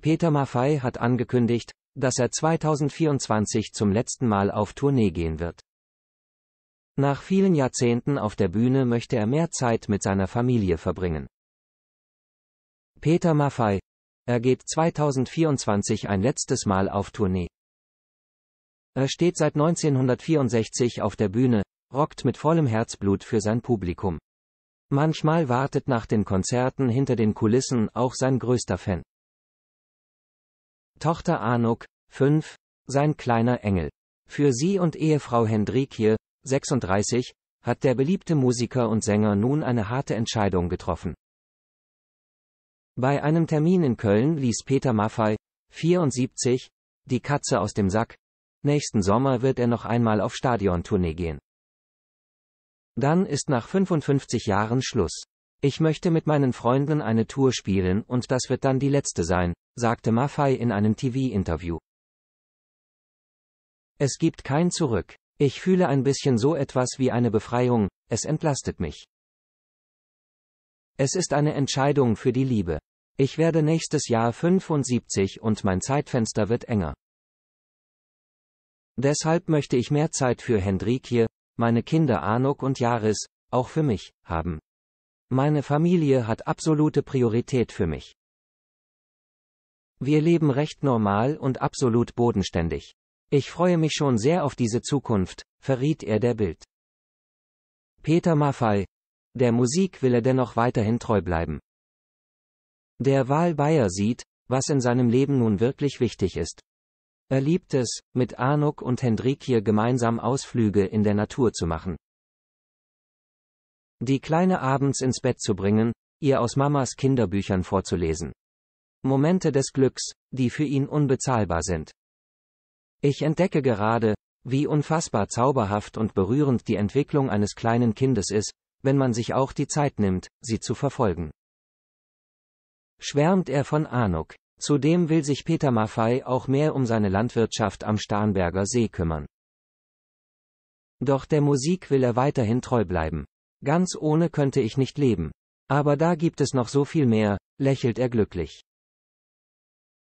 Peter Maffay hat angekündigt, dass er 2024 zum letzten Mal auf Tournee gehen wird. Nach vielen Jahrzehnten auf der Bühne möchte er mehr Zeit mit seiner Familie verbringen. Peter Maffay. Er geht 2024 ein letztes Mal auf Tournee. Er steht seit 1964 auf der Bühne, rockt mit vollem Herzblut für sein Publikum. Manchmal wartet nach den Konzerten hinter den Kulissen auch sein größter Fan. Tochter Anuk, 5, sein kleiner Engel. Für sie und Ehefrau Hendrikje, 36, hat der beliebte Musiker und Sänger nun eine harte Entscheidung getroffen. Bei einem Termin in Köln ließ Peter Maffei, 74, die Katze aus dem Sack. Nächsten Sommer wird er noch einmal auf Stadiontournee gehen. Dann ist nach 55 Jahren Schluss. Ich möchte mit meinen Freunden eine Tour spielen und das wird dann die letzte sein, sagte Maffei in einem TV-Interview. Es gibt kein Zurück. Ich fühle ein bisschen so etwas wie eine Befreiung, es entlastet mich. Es ist eine Entscheidung für die Liebe. Ich werde nächstes Jahr 75 und mein Zeitfenster wird enger. Deshalb möchte ich mehr Zeit für Hendrikje, meine Kinder Anok und Jaris, auch für mich, haben. Meine Familie hat absolute Priorität für mich. Wir leben recht normal und absolut bodenständig. Ich freue mich schon sehr auf diese Zukunft, verriet er der Bild. Peter Maffay. Der Musik will er dennoch weiterhin treu bleiben. Der Wahl Bayer sieht, was in seinem Leben nun wirklich wichtig ist. Er liebt es, mit Anuk und Hendrik hier gemeinsam Ausflüge in der Natur zu machen. Die Kleine abends ins Bett zu bringen, ihr aus Mamas Kinderbüchern vorzulesen. Momente des Glücks, die für ihn unbezahlbar sind. Ich entdecke gerade, wie unfassbar zauberhaft und berührend die Entwicklung eines kleinen Kindes ist, wenn man sich auch die Zeit nimmt, sie zu verfolgen. Schwärmt er von Anuk. Zudem will sich Peter Maffei auch mehr um seine Landwirtschaft am Starnberger See kümmern. Doch der Musik will er weiterhin treu bleiben. Ganz ohne könnte ich nicht leben. Aber da gibt es noch so viel mehr, lächelt er glücklich.